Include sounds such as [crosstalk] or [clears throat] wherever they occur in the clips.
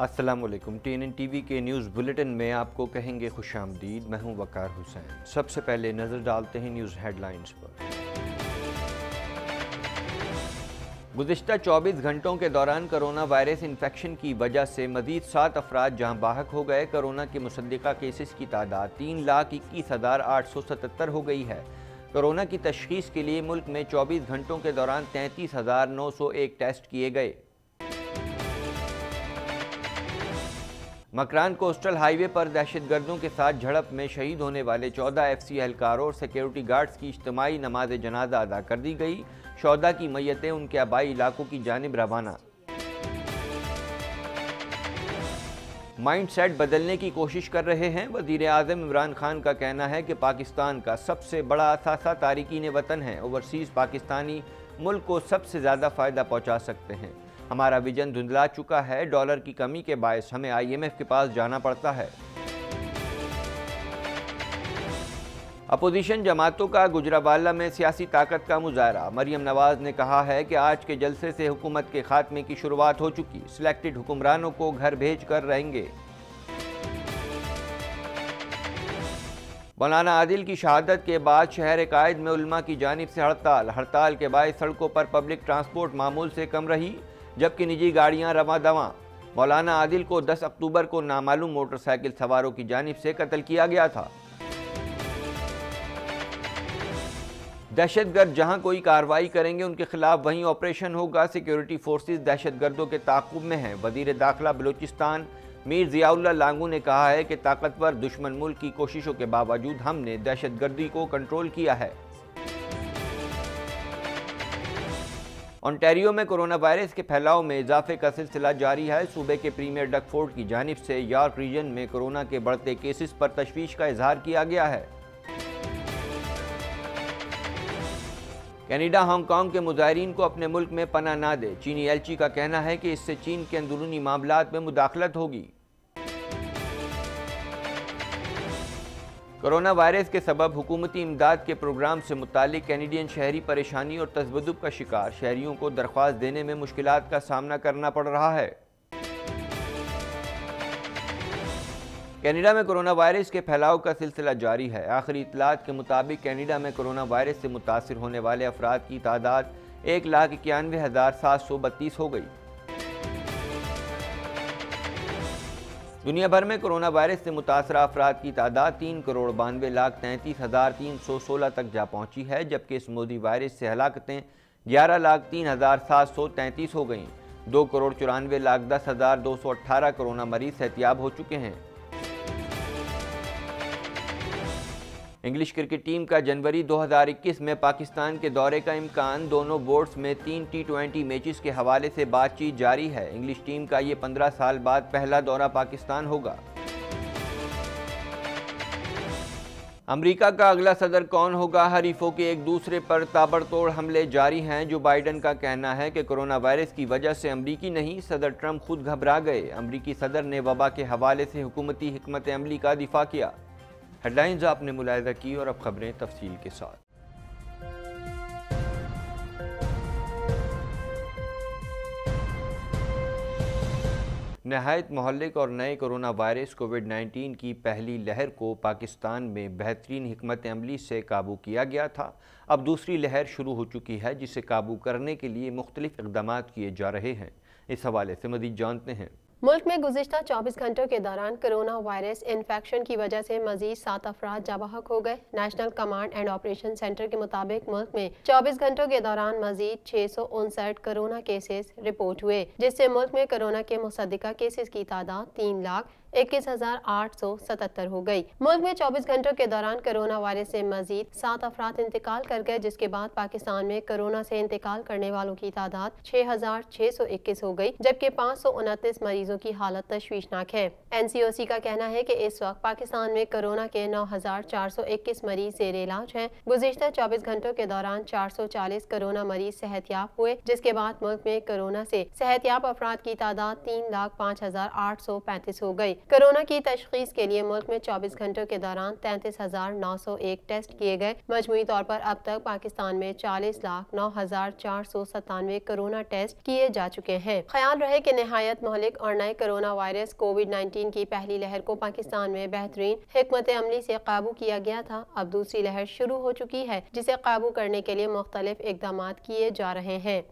Aslam T N T V के news bulletin में आपको कहेंगे खुश आमदीद मैं हूँ वकार हुसैन सबसे पहले नज़र डालते हैं न्यूज़ हेडलाइंस पर गुजशत चौबीस घंटों के दौरान करोना वायरस इन्फेक्शन की वजह से मजीद सात अफराद जहाँ बाहक हो गए करोना के मुसदा केसेस की तादाद तीन लाख इक्कीस हज़ार आठ सौ सतहत्तर हो गई है कोरोना की तशखीस के लिए मुल्क में चौबीस घंटों के दौरान तैंतीस हज़ार नौ सौ एक टेस्ट किए गए मकरान कोस्टल हाईवे पर दहशतगर्दों के साथ झड़प में शहीद होने वाले चौदह एफ सी एहलकारों और सिक्योरिटी गार्ड्स की इज्तमी नमाज जनाजा अदा कर दी गई शौदा की मैतें उनके आबाई इलाकों की जानब रवाना माइंड सेट बदलने की कोशिश कर रहे हैं वजीर अजम इमरान खान का कहना है कि पाकिस्तान का सबसे बड़ा असासा तारिकीन वतन है ओवरसीज़ पाकिस्तानी मुल्क को सबसे ज़्यादा फ़ायदा पहुँचा सकते हैं हमारा विजन धुंधला चुका है डॉलर की कमी के बायस हमें आईएमएफ के पास जाना पड़ता है अपोजिशन जमातों का गुजरावाला में सियासी ताकत का मुजाहरा मरियम नवाज ने कहा है कि आज के जलसे से हुकूमत के खात्मे की शुरुआत हो चुकी सिलेक्टेड हुक्मरानों को घर भेज कर रहेंगे मौलाना आदिल की शहादत के बाद शहर कायद में उल्मा की जानब से हड़ताल हड़ताल के बाद सड़कों पर पब्लिक ट्रांसपोर्ट मामूल से कम रही जबकि निजी गाड़ियां रवा दवा मौलाना आदिल को 10 अक्टूबर को नामालूम मोटरसाइकिल सवारों की जानब से कत्ल किया गया था दहशतगर्द जहां कोई कार्रवाई करेंगे उनके खिलाफ वहीं ऑपरेशन होगा सिक्योरिटी फोर्सेज दहशतगर्दों के ताकुब में हैं वजीर दाखिला बलूचिस्तान मीर जियाउल्ला लांगू ने कहा है कि ताकतवर दुश्मन मुल्क की कोशिशों के बावजूद हमने दहशतगर्दी को कंट्रोल किया है ऑनटेरियो में कोरोना वायरस के फैलाव में इजाफे का सिलसिला जारी है सूबे के प्रीमियर डकफोर्ड की जानब से यार्क रीजन में कोरोना के बढ़ते केसेस पर तशवीश का इजहार किया गया है कनाडा हांगकांग के मुजाहरीन को अपने मुल्क में पना ना दे चीनी एलची का कहना है कि इससे चीन के अंदरूनी मामला में मुदाखलत होगी कोरोना वायरस के सबब हुकूमती इमदाद के प्रोग्राम से मुतल कैनेडियन शहरी परेशानी और तजदब का शिकार शहरीों को दरख्वास्त देने में मुश्किल का सामना करना पड़ रहा है कैनेडा में कोरोना वायरस के फैलाव का सिलसिला जारी है आखिरी इतलात के मुताबिक कैनेडा में कोरोना वायरस से मुतासर होने वाले अफराद की तादाद एक लाख इक्यानवे हज़ार सात सौ बत्तीस हो गई दुनिया भर में कोरोना वायरस से मुतासर अफराद की तादाद तीन करोड़ बानवे लाख तैंतीस हज़ार तीन सौ सोलह तक जा पहुँची है जबकि इस मोदी वायरस से हलाकतें ग्यारह लाख तीन हज़ार सात सौ तैंतीस हो गई दो करोड़ चौरानवे लाख दस हज़ार दो सौ अट्ठारह कोरोना मरीज सहतियाब हो चुके हैं इंग्लिश क्रिकेट टीम का जनवरी 2021 में पाकिस्तान के दौरे का इम्कान दोनों बोर्ड्स में तीन टी ट्वेंटी मैचेस के हवाले से बातचीत जारी है इंग्लिश टीम का ये 15 साल बाद पहला दौरा पाकिस्तान होगा अमेरिका का अगला सदर कौन होगा हरीफों के एक दूसरे पर ताबड़तोड़ हमले जारी हैं जो बाइडन का कहना है कि कोरोना वायरस की वजह से अमरीकी नहीं सदर ट्रंप खुद घबरा गए अमरीकी सदर ने वबा के हवाले से हुकूमती हमत अमली का दिफा किया हेडलाइंस आपने मुलायदा की और अब खबरें तफसील के साथ नहायत महलिक और नए कोरोना वायरस कोविड 19 की पहली लहर को पाकिस्तान में बेहतरीन हमत अमली से काबू किया गया था अब दूसरी लहर शुरू हो चुकी है जिसे काबू करने के लिए मुख्तलिफ इकदाम किए जा रहे हैं इस हवाले से मजीद जानते हैं मुल्क में गुजशत 24 घंटों के दौरान कोरोना वायरस इन्फेक्शन की वजह से मजीद सात अफराद हक हो गए National Command and Operation Centre के मुताबिक मुल्क में 24 घंटों के दौरान मजीद छह सौ उनसठ कोरोना केसेस रिपोर्ट हुए जिससे मुल्क में कोरोना के मुसदा केसेस की तादाद तीन लाख इक्कीस हजार आठ सौ सतहत्तर हो गई मुल्क में 24 घंटों के दौरान कोरोना वायरस से मजीद सात अफराद इंतकाल कर गए जिसके बाद पाकिस्तान में कोरोना से इंतकाल करने वालों की तादाद छह हजार छह सौ इक्कीस हो गई जबकि पाँच सौ उनतीस मरीजों की हालत तश्वीशनाक है एन सी ओ सी का कहना है की इस वक्त पाकिस्तान में कोरोना के नौ हजार चार सौ इक्कीस मरीज जेर इलाज है गुजशत चौबीस घंटों के दौरान चार सौ चालीस कोरोना मरीज सेहत हुए जिसके बाद मुल्क में कोरोना ऐसी सेहत याब की तादाद तीन लाख पाँच हजार आठ सौ पैंतीस हो गयी कोरोना की तशखीस के लिए मुल्क में चौबीस घंटों के दौरान तैतीस हजार नौ सौ एक टेस्ट किए गए मजमू तौर पर अब तक पाकिस्तान में चालीस लाख नौ हजार चार सौ सतानवे कोरोना टेस्ट किए जा चुके हैं ख्याल रहे की नहायत महलिक और नए कोरोना वायरस कोविड नाइन्टीन की पहली लहर को पाकिस्तान में बेहतरीन हमत अमली ऐसी काबू किया गया था अब दूसरी लहर शुरू हो चुकी है जिसे काबू करने के लिए मुख्तलिफ इकदाम किए जा रहे हैं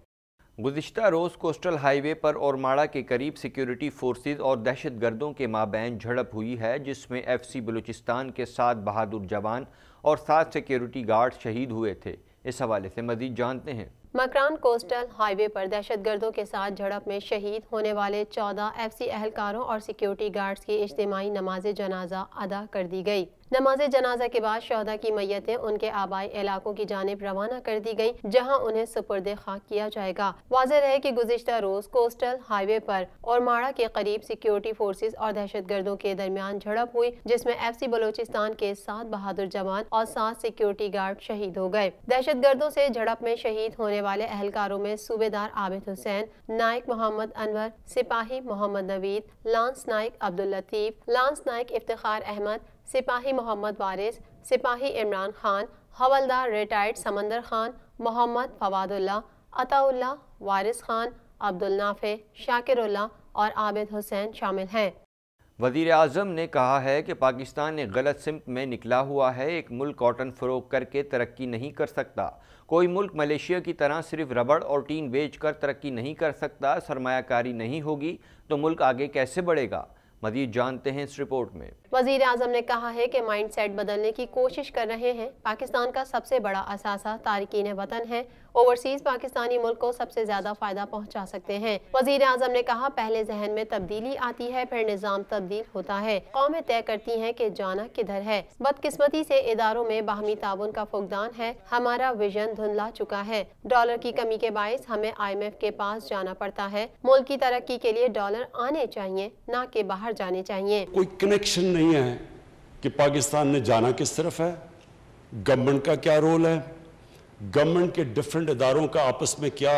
गुज्त रोज़ कोस्टल हाईवे पर और माड़ा के करीब सिक्योरिटी फोर्सेज और दहशत गर्दों के माबैन झड़प हुई है जिसमें एफ सी बलूचिस्तान के सात बहादुर जवान और सात सिक्योरिटी गार्ड शहीद हुए थे इस हवाले से मजीद जानते हैं मकरान कोस्टल हाईवे पर दहशतगर्दों के साथ झड़प में शहीद होने वाले चौदह एफ सी एहलकारों और सिक्योरिटी गार्ड्स की इज्तमी नमाज जनाजा अदा कर दी गई नमाज जनाजा के बाद शहदा की मैतें उनके आबाई इलाकों की जानब रवाना कर दी गयी जहाँ उन्हें सुपर्द खाक किया जाएगा वाजह रहे की गुजशत रोज कोस्टल हाईवे पर और माड़ा के करीब सिक्योरिटी फोर्सेज और दहशत गर्दों के दरमियान झड़प हुई जिसमे एफ सी बलोचिस्तान के सात बहादुर जवान और सात सिक्योरिटी गार्ड शहीद हो गए दहशत गर्दों ऐसी झड़प में शहीद होने वाले एहलकारों में सूबेदार आबिद हुसैन नायक मोहम्मद अनवर सिपाही मोहम्मद नवीद लांस नायक अब्दुल लतीफ लांस नायक इफ्तार अहमद सिपाही मोहम्मद वारिस सिपाही इमरान खान हवलदार रिटायर्ड समंदर खान मोहम्मद फवादुल्ला अताउल्ला वारिस खान अब्दुल नाफे शाकिरुल्ला और आबिद हुसैन शामिल हैं वजीर अजम ने कहा है कि पाकिस्तान ने गलत सिमत में निकला हुआ है एक मुल्क कॉटन फ़रोग करके तरक्की नहीं कर सकता कोई मुल्क मलेशिया की तरह सिर्फ रबड़ और टीन बेच कर तरक्की नहीं कर सकता सरमाकारी नहीं होगी तो मुल्क आगे कैसे बढ़ेगा मजीद जानते हैं इस रिपोर्ट में वजीर अजम ने कहा है कि माइंड सेट बदलने की कोशिश कर रहे हैं पाकिस्तान का सबसे बड़ा असासा तारकिन वतन है ओवरसीज पाकिस्तानी मुल्क को सबसे ज्यादा फायदा पहुँचा सकते हैं वजीर आजम ने कहा पहले जहन में तब्दीली आती है फिर निज़ाम तब्दील होता है कौमें तय करती है की जाना किधर है बदकिस्मती ऐसी इदारों में बाहमी ताउन का फुकदान है हमारा विजन धुंधला चुका है डॉलर की कमी के बायस हमें आई एम एफ के पास जाना पड़ता है मुल्क की तरक्की के लिए डॉलर आने चाहिए न के बाहर बाहर जाने चाहिए कोई कनेक्शन नहीं है कि पाकिस्तान ने जाना किस तरफ है गवर्नमेंट का क्या रोल है गवर्नमेंट के डिफरेंट इदारों का आपस में क्या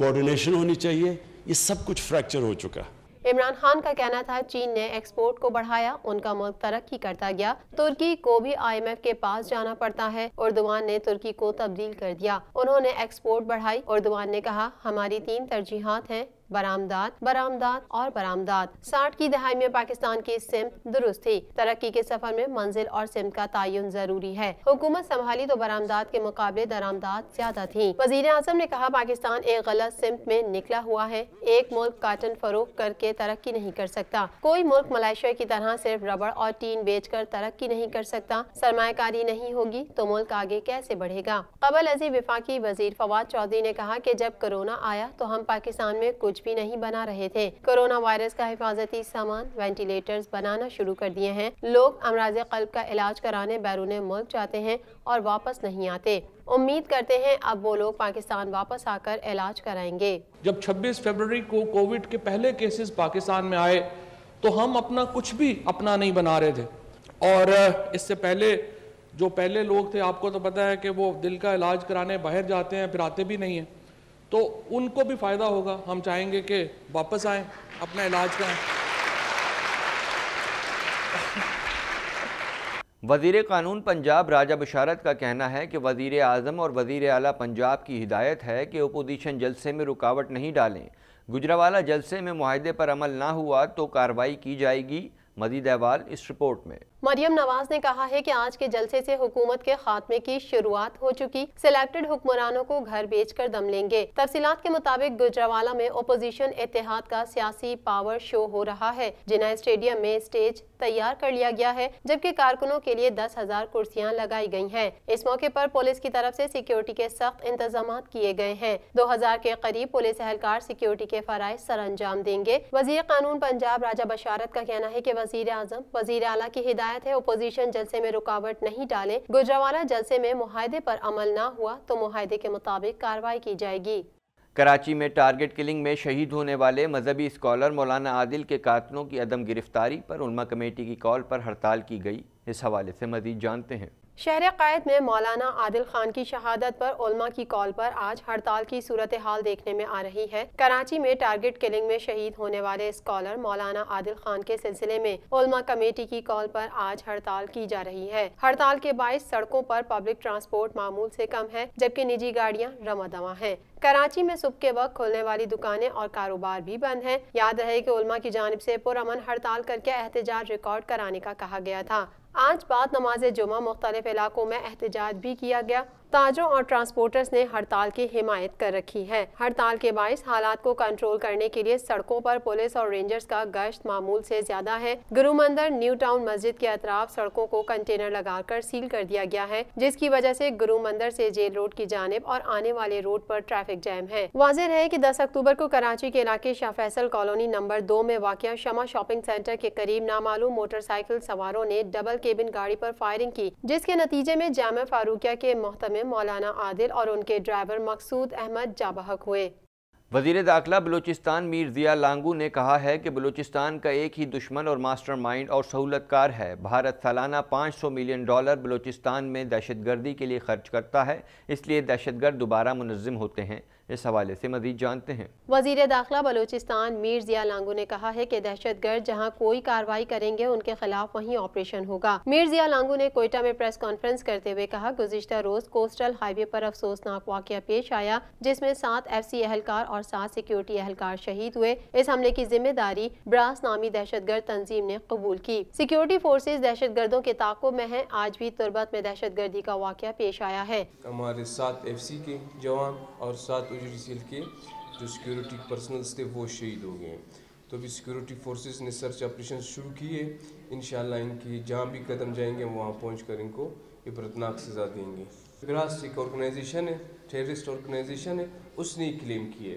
कोऑर्डिनेशन होनी चाहिए ये सब कुछ फ्रैक्चर हो चुका है इमरान खान का कहना था चीन ने एक्सपोर्ट को बढ़ाया उनका मुल्क तरक्की करता गया तुर्की को भी आईएमएफ के पास जाना पड़ता है और दुवान ने तुर्की को तब्दील कर दिया उन्होंने एक्सपोर्ट बढ़ाई और दुवान ने कहा हमारी तीन तरजीहत हैं बरामदात बरामदात और बरामदात साठ की दहाई में पाकिस्तान की सिमत दुरुस्त थी तरक्की के सफर में मंजिल और सिमत का तयन जरूरी है हुकूमत संभाली तो बरामदात के मुकाबले दरामदात ज्यादा थी वजीर अजम ने कहा पाकिस्तान एक गलत सिमत में निकला हुआ है एक मुल्क काटन फरोख करके तरक्की नहीं कर सकता कोई मुल्क मलेशिया की तरह सिर्फ रबड़ और टीन बेच कर तरक्की नहीं कर सकता सरमाकारी नहीं होगी तो मुल्क आगे कैसे बढ़ेगा कबल अजीब विफाकी वजीर फवाद चौधरी ने कहा की जब कोरोना आया तो हम पाकिस्तान में कुछ कुछ भी नहीं बना रहे थे कोरोना वायरस का हिफाजती सामान वेंटिलेटर्स बनाना शुरू कर दिए हैं लोग अमराज कल्ब का इलाज कराने बैरून मुल्क जाते हैं और वापस नहीं आते उम्मीद करते हैं अब वो लोग पाकिस्तान वापस आकर इलाज कराएंगे जब 26 फरवरी को कोविड के पहले केसेस पाकिस्तान में आए तो हम अपना कुछ भी अपना नहीं बना रहे थे और इससे पहले जो पहले लोग थे आपको तो पता है कि वो दिल का इलाज कराने बाहर जाते हैं फिर आते भी नहीं हैं तो उनको भी फ़ायदा होगा हम चाहेंगे कि वापस आए अपना इलाज कराएं वजीर कानून पंजाब राजा बशारत का कहना है कि वजीर अजम और वजीर अला पंजाब की हिदायत है कि अपोजिशन जलसे में रुकावट नहीं डालें गुजरावाला जलसे में माहदे पर अमल ना हुआ तो कार्रवाई की जाएगी मजीद अहवाल इस रिपोर्ट में मरियम नवाज ने कहा है कि आज के जलसे से हुकूमत के खात्मे की शुरुआत हो चुकी सिलेक्टेड हुक्मरानों को घर बेचकर कर दम लेंगे तफसीत के मुताबिक गुजरावाला में अपोजिशन एतिहाद का सियासी पावर शो हो रहा है जिना स्टेडियम में स्टेज तैयार कर लिया गया है जबकि कारकुनों के लिए दस हजार कुर्सियाँ लगाई गयी है इस मौके आरोप पुलिस की तरफ ऐसी सिक्योरिटी के सख्त इंतजाम किए गए हैं दो हजार के करीब पुलिस एहलकार सिक्योरिटी के फरज सर अंजाम देंगे वजीर कानून पंजाब राजा बशारत का कहना है की वजीर आजम वजीर अला की हिदायत हिदायत है अपोजिशन जलसे में रुकावट नहीं डाले गुजरावाला जलसे में मुहिदे पर अमल न हुआ तो मुहिदे के मुताबिक कार्रवाई की जाएगी कराची में टारगेट किलिंग में शहीद होने वाले मजहबी स्कॉलर मौलाना आदिल के कातलों की अदम गिरफ्तारी पर उलमा कमेटी की कॉल पर हड़ताल की गई इस हवाले से मजीद जानते हैं शहर क़ायद में मौलाना आदिल खान की शहादत पर उलमा की कॉल पर आज हड़ताल की सूरत हाल देखने में आ रही है कराची में टारगेट किलिंग में शहीद होने वाले स्कॉलर मौलाना आदिल खान के सिलसिले में उलमा कमेटी की कॉल पर आज हड़ताल की जा रही है हड़ताल के बाईस सड़कों पर पब्लिक ट्रांसपोर्ट मामूल से कम है जबकि निजी गाड़ियाँ रवा दवा है कराची में सुबह के वक्त खुलने वाली दुकानें और कारोबार भी बंद हैं। याद रहे कि उलमा की जानब ऐसी पुरमन हड़ताल करके एहतजाज रिकॉर्ड कराने का कहा गया था आज बाद नमाज जुमा मुख्तलिफ इलाकों में एहतजाज भी किया गया ताजों और ट्रांसपोर्टर्स ने हड़ताल की हिमायत कर रखी है हड़ताल के बाईस हालात को कंट्रोल करने के लिए सड़कों पर पुलिस और रेंजर्स का गश्त मामूल से ज्यादा है गुरु मंदिर न्यू टाउन मस्जिद के अतराफ सड़कों को कंटेनर लगाकर सील कर दिया गया है जिसकी वजह से गुरु मंदिर से जेल रोड की जानब और आने वाले रोड पर ट्रैफिक जैम है वाजिर है की दस अक्टूबर को कराची के इलाके शाह फैसल कॉलोनी नंबर दो में वाक़ शमा शॉपिंग सेंटर के करीब नामालूम मोटरसाइकिल सवारों ने डबल केबिन गाड़ी आरोप फायरिंग की जिसके नतीजे में जामा फारूकिया के मोहतम मुलाजिम मौलाना आदिल और उनके ड्राइवर मकसूद अहमद जाबहक हुए वजीर दाखिला बलोचिस्तान मीर जिया लांगू ने कहा है कि बलोचिस्तान का एक ही दुश्मन और मास्टर माइंड और सहूलतकार है भारत सालाना 500 मिलियन डॉलर बलोचिस्तान में दहशतगर्दी के लिए खर्च करता है इसलिए दहशतगर्द दोबारा मुनज़म होते हैं इस हवाले से मजीद जानते हैं वजीर दाखिला बलोचिस्तान मीर जिया लांगू ने कहा है की दहशत गर्द जहाँ कोई कार्रवाई करेंगे उनके खिलाफ वही ऑपरेशन होगा मीर जिया लांगू ने कोयटा में प्रेस कॉन्फ्रेंस करते हुए कहा गुजशत रोज कोस्टल हाईवे आरोप अफसोसनाक वाक़ पेश आया जिसमे सात एफ सी एहलकार और सात सिक्योरिटी एहलकार शहीद हुए इस हमले की जिम्मेदारी ब्रास नामी दहशत गर्द तंजीम ने कबूल की सिक्योरिटी फोर्सेज दहशत गर्दों के ताकुब में है आज भी तुरबत में दहशत गर्दी का वाक़ पेश आया है हमारे सात एफ सी के जवान और सात जुडिशल के जो सिक्योरिटी पर्सनल्स थे वो शहीद हो गए हैं तो अभी सिक्योरिटी फोर्सेस ने सर्च ऑपरेशन शुरू किए इन इनकी जहाँ भी कदम जाएंगे वहाँ पहुँच कर इनको इबरतनाक सज़ा देंगे ग्रास एक ऑर्गेनाइजेशन है टेररिस्ट ऑर्गेनाइजेशन है उसने क्लेम किए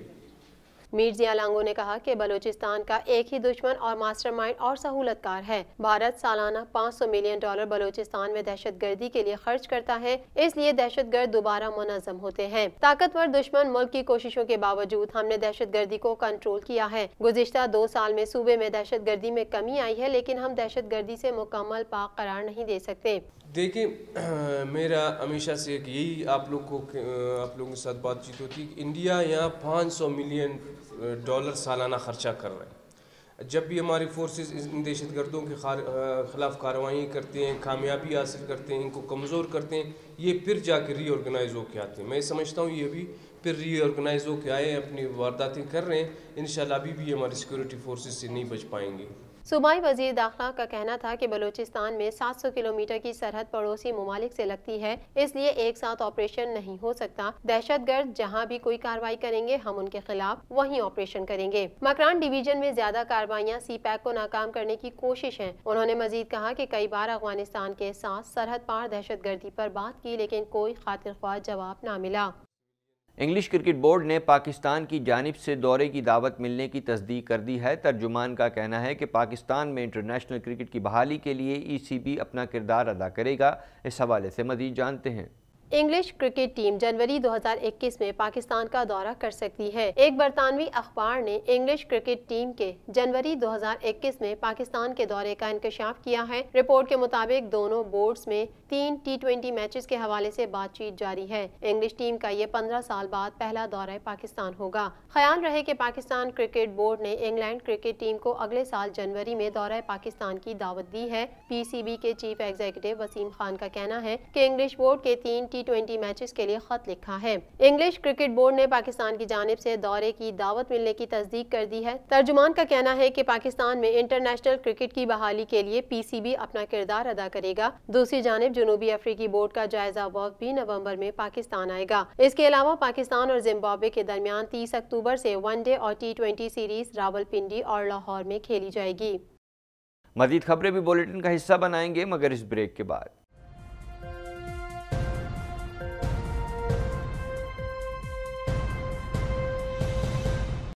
मीर्जिया लांगो ने कहा कि बलूचिस्तान का एक ही दुश्मन और मास्टरमाइंड और सहूलतकार है भारत सालाना 500 मिलियन डॉलर बलूचिस्तान में दहशत गर्दी के लिए खर्च करता है इसलिए दहशत गर्द दोबारा मुनजम होते हैं ताकतवर दुश्मन मुल्क की कोशिशों के बावजूद हमने दहशत गर्दी को कंट्रोल किया है गुजशत दो साल में सूबे में दहशत गर्दी में कमी आई है लेकिन हम दहशत गर्दी ऐसी मुकम्मल पाक करार नहीं दे सकते देखिए [clears throat] मेरा हमेशा से यही आप लोग को आप लोगों के साथ बातचीत होती है इंडिया यहाँ 500 मिलियन डॉलर सालाना ख़र्चा कर रहे हैं जब भी हमारी फोर्सेस इन दहशत गर्दों के ख़िलाफ़ कार्रवाई करते हैं कामयाबी हासिल करते हैं इनको कमज़ोर करते हैं ये फिर जाके रीऑर्गेनाइज होके आते हैं मैं समझता हूँ ये भी फिर रीऑर्गेनाइज होके आए अपनी वारदातें कर रहे हैं इन अभी भी हमारी सिक्योरिटी फोर्सेज से नहीं बच पाएंगे सूबाई वजीर दाखिला का कहना था कि बलूचिस्तान में 700 किलोमीटर की सरहद पड़ोसी ममालिक से लगती है इसलिए एक साथ ऑपरेशन नहीं हो सकता दहशत गर्द जहाँ भी कोई कार्रवाई करेंगे हम उनके खिलाफ वही ऑपरेशन करेंगे मकरान डिवीजन में ज्यादा कार्रवाइयाँ सी पैक को नाकाम करने की कोशिश है उन्होंने मजीद कहा की कई बार अफगानिस्तान के साथ सरहद पार दहशत गर्दी पर बात की लेकिन कोई खातिर जवाब न मिला इंग्लिश क्रिकेट बोर्ड ने पाकिस्तान की जानब से दौरे की दावत मिलने की तस्दीक कर दी है तर्जुमान का कहना है कि पाकिस्तान में इंटरनेशनल क्रिकेट की बहाली के लिए ई सी बी अपना किरदार अदा करेगा इस हवाले से मजीद जानते हैं इंग्लिश क्रिकेट टीम जनवरी 2021 में पाकिस्तान का दौरा कर सकती है एक बरतानवी अखबार ने इंग्लिश क्रिकेट टीम के जनवरी 2021 में पाकिस्तान के दौरे का इंकशाफ किया है रिपोर्ट के मुताबिक दोनों बोर्ड्स में तीन टी ट्वेंटी मैचेस के हवाले से बातचीत जारी है इंग्लिश टीम का ये 15 साल बाद पहला दौरा पाकिस्तान होगा ख्याल रहे की पाकिस्तान क्रिकेट बोर्ड ने इंग्लैंड क्रिकेट टीम को अगले साल जनवरी में दौरा पाकिस्तान की दावत दी है पी के चीफ एग्जीक्यूटिव वसीम खान का कहना है की इंग्लिश बोर्ड के तीन टी ट्वेंटी मैचेस के लिए खत लिखा है इंग्लिश क्रिकेट बोर्ड ने पाकिस्तान की जानब ऐसी दौरे की दावत मिलने की तस्दीक कर दी है तर्जुमान का कहना है की पाकिस्तान में इंटरनेशनल क्रिकेट की बहाली के लिए बी अपना किरदार अदा करेगा दूसरी जानब जनूबी अफ्रीकी बोर्ड का जायजा वक्त भी नवम्बर में पाकिस्तान आएगा इसके अलावा पाकिस्तान और जिम्बाब्वे के दरमियान तीस अक्टूबर ऐसी वनडे और टी ट्वेंटी सीरीज पिंडी और लाहौर में खेली जाएगी मजीद खबरें भी बुलेटिन का हिस्सा बनाएंगे मगर इस ब्रेक के बाद